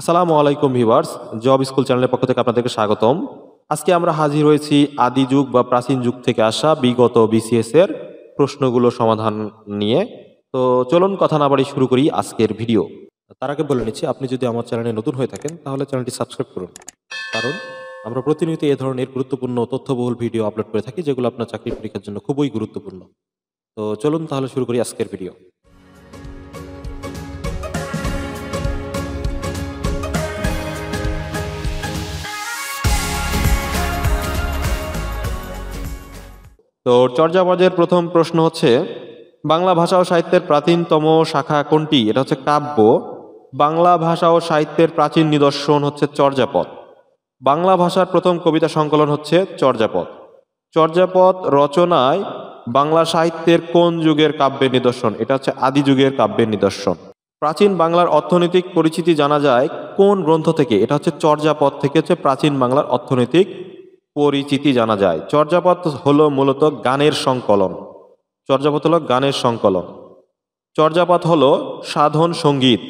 আসসালামু আলাইকুম viewers job school চ্যানেলের পক্ষ থেকে আপনাদেরকে স্বাগতম আজকে আমরা হাজির হয়েছি আদি যুগ বা প্রাচীন যুগ থেকে আসা বিগত বিসিএস এর প্রশ্নগুলো সমাধান নিয়ে তো চলুন কথা না বাড়ি শুরু করি আজকের ভিডিও তার আগে বলে নিচ্ছি আপনি যদি আমার চ্যানেলে নতুন হয়ে থাকেন তাহলে চ্যানেলটি সাবস্ক্রাইব করুন কারণ আমরা প্রতিনিয়ত এ ধরনের গুরুত্বপূর্ণ তথ্যবহুল ভিডিও আপলোড করে থাকি যেগুলো আপনার চাকরি পরীক্ষার জন্য খুবই গুরুত্বপূর্ণ তো চলুন তাহলে শুরু করি আজকের ভিডিও তো চর্যাবাজের প্রথম প্রশ্ন হচ্ছে বাংলা ভাষা ও সাহিত্যের প্রাচীনতম শাখা কোনটি এটা হচ্ছে কাব্য বাংলা ভাষা ও সাহিত্যের প্রাচীন নিদর্শন হচ্ছে চর্যাপদ বাংলা ভাষার প্রথম কবিতা সংকলন হচ্ছে চর্যাপদ চর্যাপদ রচনায় বাংলা সাহিত্যের কোন যুগের কাব্যের নিদর্শন এটা হচ্ছে আদি যুগের কাব্যের নিদর্শন প্রাচীন বাংলার অর্থনৈতিক পরিচিতি জানা যায় কোন গ্রন্থ থেকে এটা হচ্ছে চর্যাপদ থেকে হচ্ছে প্রাচীন বাংলার অর্থনৈতিক পরিচিতি জানা যায় চর্যাপদ হল মূলত গানের সংকলন চর্যাপদ হল গানের সংকলন চর্যাপদ হলো সাধন সঙ্গীত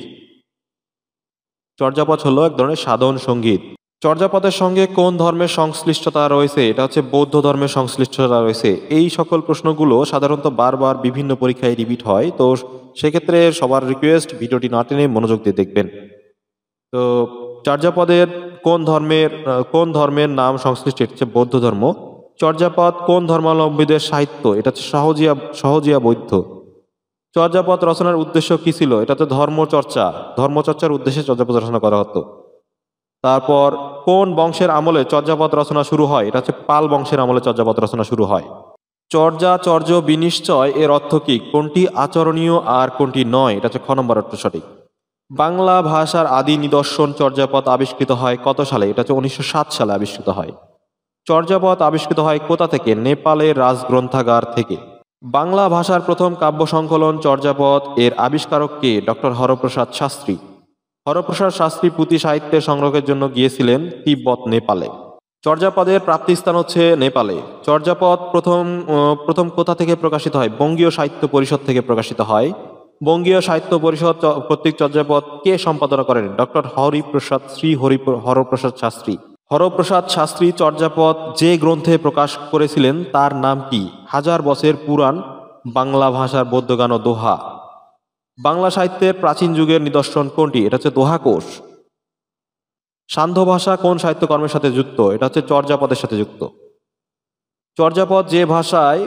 চর্যাপদ হল এক ধরনের সাধন সঙ্গীত চর্যাপদের সঙ্গে কোন ধর্মের সংশ্লিষ্টতা রয়েছে এটা হচ্ছে বৌদ্ধ ধর্মের সংশ্লিষ্টতা রয়েছে এই সকল প্রশ্নগুলো সাধারণত বারবার বিভিন্ন পরীক্ষায় রিপিট হয় তো সেক্ষেত্রে সবার রিকোয়েস্ট ভিডিওটি না টেনে মনোযোগ দিয়ে দেখবেন তো চর্যাপদের কোন ধর্মের কোন ধর্মের নাম সংশ্লিষ্ট এটা হচ্ছে বৌদ্ধ ধর্ম চর্যাপদ কোন ধর্মাবলম্বীদের সাহিত্য এটা হচ্ছে সহজিয়া সহজিয়া বৌদ্ধ চর্যাপদ রচনার উদ্দেশ্য কি ছিল এটা তো ধর্মচর্চা ধর্মচর্চার উদ্দেশ্যে চর্যাপদ রচনা করা হতো তারপর কোন বংশের আমলে চর্যাপদ রচনা শুরু হয় এটা হচ্ছে পাল বংশের আমলে চর্যাপদ রচনা শুরু হয় চর্যা চর্য বিনিশ্চয় এর অর্থ কি কোনটি আচরণীয় আর কোনটি নয় এটা হচ্ছে খ নম্বর অর্থ সঠিক বাংলা ভাষার আদি নিদর্শন চর্যাপদ আবিষ্কৃত হয় কত সালে এটা হচ্ছে উনিশশো সালে আবিষ্কৃত হয় চর্যাপদ আবিষ্কৃত হয় কোথা থেকে নেপালের রাজগ্রন্থাগার থেকে বাংলা ভাষার প্রথম কাব্য সংকলন চর্যাপদ এর আবিষ্কারক কে ডক্টর হরপ্রসাদ শাস্ত্রী হরপ্রসাদ শাস্ত্রী পুঁতি সাহিত্যের সংগ্রহের জন্য গিয়েছিলেন তিব্বত নেপালে চর্যাপদের প্রাপ্তিস্থান হচ্ছে নেপালে চর্যাপদ প্রথম প্রথম কোথা থেকে প্রকাশিত হয় বঙ্গীয় সাহিত্য পরিষদ থেকে প্রকাশিত হয় বঙ্গীয় সাহিত্য পরিষদ কর্তৃক চর্যাপদ কে সম্পাদনা করেন ডক্টর হরিপ্রসাদ শ্রী হরি হরপ্রসাদ শাস্ত্রী হরপ্রসাদ শাস্ত্রী চর্যাপদ যে গ্রন্থে প্রকাশ করেছিলেন তার নাম কি হাজার বছরের পুরাণ বাংলা ভাষার বৌদ্ধগান ও দোহা বাংলা সাহিত্যের প্রাচীন যুগের নিদর্শন কোনটি এটা হচ্ছে দোহা কোষ সান্ধ্য ভাষা কোন সাহিত্যকর্মের সাথে যুক্ত এটা হচ্ছে চর্যাপদের সাথে যুক্ত চর্যাপদ যে ভাষায়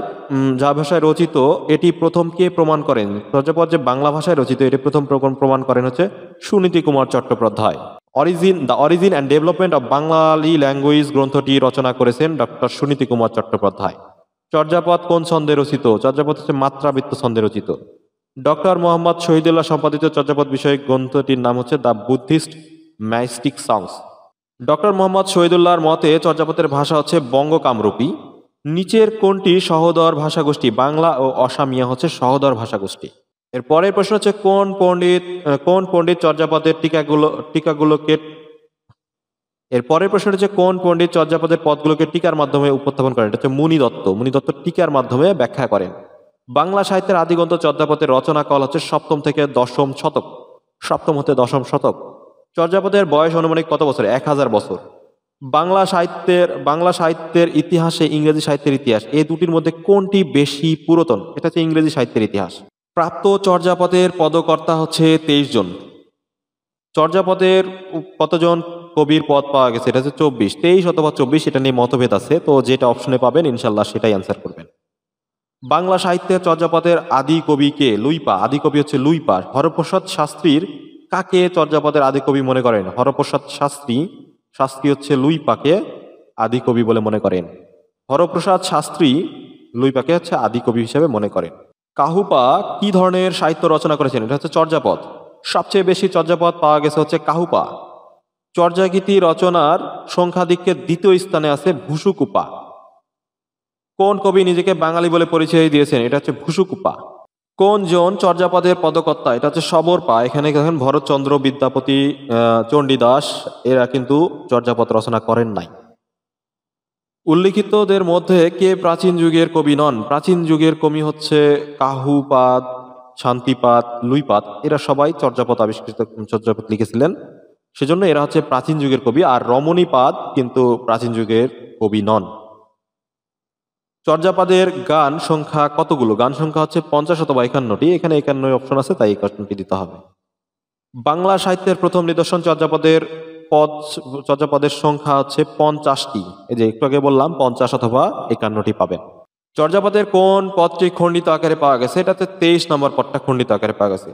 যা ভাষায় রচিত এটি প্রথম কে প্রমাণ করেন চর্যাপদ যে বাংলা ভাষায় রচিত এটি প্রথম প্রমাণ করেন হচ্ছে Suniti Kumar Chattopadhyay origin the origin and development of Bengali language গ্রন্থটি রচনা করেছেন ডক্টর সুনীতি কুমার চট্টোপাধ্যায় চর্যাপদ কোন ছন্দে রচিত চর্যাপদ হচ্ছে মাত্রাবৃত্ত ছন্দে রচিত ডক্টর মোহাম্মদ শহীদুল্লাহ সম্পাদিত চর্যাপদ বিষয়ক গ্রন্থটির নাম হচ্ছে the Buddhist mystic songs doctor Muhammad শহীদুল্লাহর মতে চর্যাপদের ভাষা হচ্ছে বঙ্গকামরূপী নিচের কোনটি সহদর ভাষাগোষ্ঠী বাংলা ও অসামিয়া হচ্ছে সহদর ভাষাগোষ্ঠী এর পরের প্রশ্ন হচ্ছে কোন পণ্ডিত কোন পণ্ডিত চর্যাপদের টিকাগুলো টিকাগুলোকে এর পরের প্রশ্ন হচ্ছে কোন পণ্ডিত চর্যাপদের পদগুলোকে টিকার মাধ্যমে উপস্থাপন করেন এটা হচ্ছে মুনি দত্ত মুনি দত্ত টিকার মাধ্যমে ব্যাখ্যা করেন বাংলা সাহিত্যের আদিগন্ত চর্যাপদের রচনা কল হচ্ছে সপ্তম থেকে দশম শতক সপ্তম হতে দশম শতক চর্যাপদের বয়স আনুমানিক কত বছর এক হাজার বছর বাংলা সাহিত্যের বাংলা সাহিত্যের ইতিহাসে ইংরেজি সাহিত্যের ইতিহাস এই দুটির মধ্যে কোনটি বেশি পুরাতন এটা হচ্ছে ইংরেজি সাহিত্যের ইতিহাস প্রাপ্ত চর্যাপদের পদকর্তা হচ্ছে তেইশ জন চর্যাপদের কতজন কবির পদ পাওয়া গেছে এটা হচ্ছে চব্বিশ তেইশ অথবা চব্বিশ এটা নিয়ে মতভেদ আছে তো যেটা অপশনে পাবেন ইনশাল্লাহ সেটাই অ্যান্সার করবেন বাংলা সাহিত্যের চর্যাপদের আদি কবিকে লুইপা আদি কবি হচ্ছে লুইপা হরপ্রসাদ শাস্ত্রীর কাকে চর্যাপদের আদি কবি মনে করেন হরপ্রসাদ শাস্ত্রী শাস্ত্রী হচ্ছে লুইপাকে আদি কবি বলে মনে করেন হরপ্রসাদ শাস্ত্রী লুইপাকে হচ্ছে আদি কবি হিসেবে মনে করেন কাহুপা কি ধরনের সাহিত্য রচনা করেছেন এটা হচ্ছে চর্যাপদ সবচেয়ে বেশি চর্যাপদ পাওয়া গেছে হচ্ছে কাহুপা চর্যাগীতি রচনার সংখ্যাধিক্যে দ্বিতীয় স্থানে আছে ভুসুকুপা কোন কবি নিজেকে বাঙালি বলে পরিচয় দিয়েছেন এটা হচ্ছে ভুসুকুপা কোন জন চর্যাপদের পদকর্তা এটা হচ্ছে সবর পা এখানে দেখেন ভরতচন্দ্র বিদ্যাপতি চণ্ডীদাস এরা কিন্তু চর্যাপদ রচনা করেন নাই উল্লিখিতদের মধ্যে কে প্রাচীন যুগের কবি নন প্রাচীন যুগের কবি হচ্ছে কাহুপাত শান্তিপাত লুইপাত এরা সবাই চর্যাপদ আবিষ্কৃত চর্যাপদ লিখেছিলেন সেজন্য এরা হচ্ছে প্রাচীন যুগের কবি আর রমণীপাদ কিন্তু প্রাচীন যুগের কবি নন চর্যাপাদের গান সংখ্যা কতগুলো গান সংখ্যা হচ্ছে পঞ্চাশ অথবা একান্নটি এখানে একান্নই অপশন আছে তাই এই একান্নটি দিতে হবে বাংলা সাহিত্যের প্রথম নিদর্শন চর্যাপদের পদ চর্যাপদের সংখ্যা হচ্ছে পঞ্চাশটি এই যে একটু আগে বললাম পঞ্চাশ অথবা একান্নটি পাবেন চর্যাপদের কোন পদটি খণ্ডিত আকারে পাওয়া গেছে এটাতে তেইশ নম্বর পদটা খণ্ডিত আকারে পাওয়া গেছে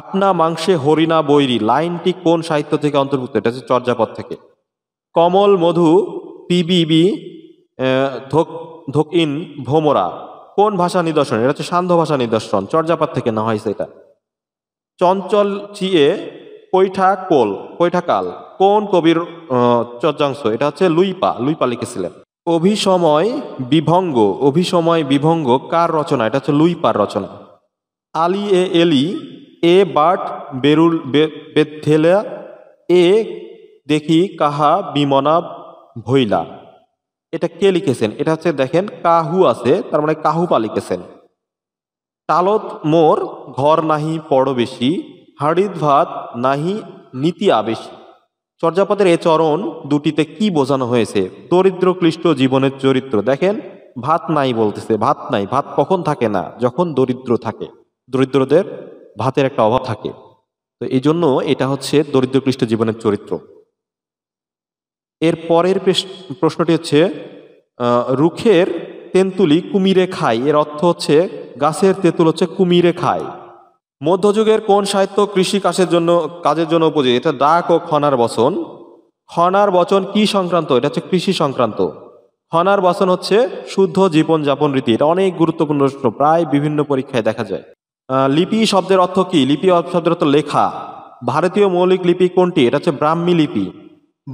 আপনা মাংসে হরিণা বৈরি লাইনটি কোন সাহিত্য থেকে অন্তর্ভুক্ত এটা হচ্ছে চর্যাপদ থেকে কমল মধু পিবিবি ধোক ইন ভোমরা কোন ভাষা নিদর্শন এটা হচ্ছে সান্ধ্য ভাষা নিদর্শন চর্যাপাত থেকে না হয়েছে এটা চঞ্চল চিয়ে কৈঠা কোল কৈঠা কাল কোন কবির চর্যাংশ এটা হচ্ছে লুইপা লুইপা লিখেছিলেন অভিসময় বিভঙ্গ অভিসময় বিভঙ্গ কার রচনা এটা হচ্ছে লুইপার রচনা আলি এ এলি এ বাট বেরুল বেথেলা এ দেখি কাহা বিমনা ভৈলা এটা কে লিখেছেন এটা হচ্ছে দেখেন কাহু আছে তার মানে কাহুপা লিখেছেন তালত মোর ঘর নাহি পড় বেশি হাড়িত ভাত নাহি নীতি আবেশি চর্যাপদের এ চরণ দুটিতে কি বোঝানো হয়েছে দরিদ্র ক্লিষ্ট জীবনের চরিত্র দেখেন ভাত নাই বলতেছে ভাত নাই ভাত কখন থাকে না যখন দরিদ্র থাকে দরিদ্রদের ভাতের একটা অভাব থাকে তো এই জন্য এটা হচ্ছে দরিদ্র ক্লিষ্ট জীবনের চরিত্র এর পরের প্রশ্নটি হচ্ছে রুখের তেঁতুলি কুমিরে খায় এর অর্থ হচ্ছে গাছের তেঁতুল হচ্ছে কুমিরে খায় মধ্যযুগের কোন সাহিত্য কৃষি কাজের জন্য কাজের জন্য উপযোগী এটা ডাক ও খনার বচন খনার বচন কি সংক্রান্ত এটা হচ্ছে কৃষি সংক্রান্ত খনার বচন হচ্ছে শুদ্ধ জীবনযাপন রীতি এটা অনেক গুরুত্বপূর্ণ প্রশ্ন প্রায় বিভিন্ন পরীক্ষায় দেখা যায় লিপি শব্দের অর্থ কি লিপি শব্দের অর্থ লেখা ভারতীয় মৌলিক লিপি কোনটি এটা হচ্ছে ব্রাহ্মী লিপি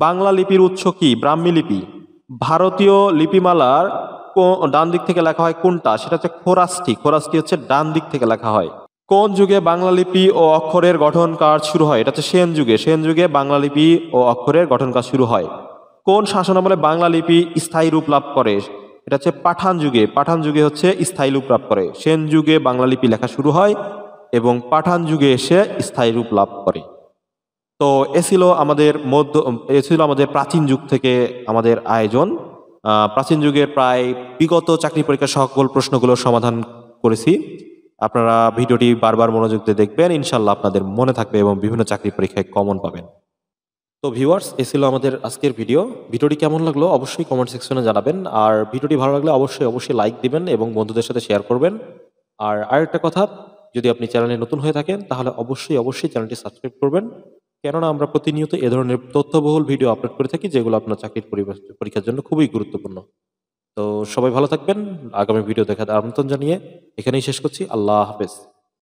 বাংলা লিপির উৎস কি ব্রাহ্মী লিপি ভারতীয় লিপিমালার ডান দিক থেকে লেখা হয় কোনটা সেটা হচ্ছে খোরাস্টি খোরাস্টি হচ্ছে ডান দিক থেকে লেখা হয় কোন যুগে বাংলা লিপি ও অক্ষরের গঠন কাজ শুরু হয় এটা হচ্ছে সেন যুগে সেন যুগে বাংলা লিপি ও অক্ষরের গঠন কাজ শুরু হয় কোন শাসন আমলে বাংলা লিপি স্থায়ী রূপ লাভ করে এটা হচ্ছে পাঠান যুগে পাঠান যুগে হচ্ছে স্থায়ী রূপ লাভ করে সেন যুগে বাংলা লিপি লেখা শুরু হয় এবং পাঠান যুগে এসে স্থায়ী রূপ লাভ করে তো এ ছিল আমাদের মধ্য এ ছিল আমাদের প্রাচীন যুগ থেকে আমাদের আয়োজন প্রাচীন যুগে প্রায় বিগত চাকরি পরীক্ষার সকল প্রশ্নগুলো সমাধান করেছি আপনারা ভিডিওটি বারবার মনোযোগ দিয়ে দেখবেন ইনশাল্লাহ আপনাদের মনে থাকবে এবং বিভিন্ন চাকরি পরীক্ষায় কমন পাবেন তো ভিউয়ার্স এ ছিল আমাদের আজকের ভিডিও ভিডিওটি কেমন লাগলো অবশ্যই কমেন্ট সেকশনে জানাবেন আর ভিডিওটি ভালো লাগলে অবশ্যই অবশ্যই লাইক দিবেন এবং বন্ধুদের সাথে শেয়ার করবেন আর আরেকটা কথা যদি আপনি চ্যানেলে নতুন হয়ে থাকেন তাহলে অবশ্যই অবশ্যই চ্যানেলটি সাবস্ক্রাইব করবেন কেননা আমরা প্রতিনিয়ত এ ধরনের তথ্যবহুল ভিডিও আপলোড করে থাকি যেগুলো আপনার চাকরির পরীক্ষার জন্য খুবই গুরুত্বপূর্ণ তো সবাই ভালো থাকবেন আগামী ভিডিও দেখার আমন্ত্রণ জানিয়ে এখানেই শেষ করছি আল্লাহ হাফেজ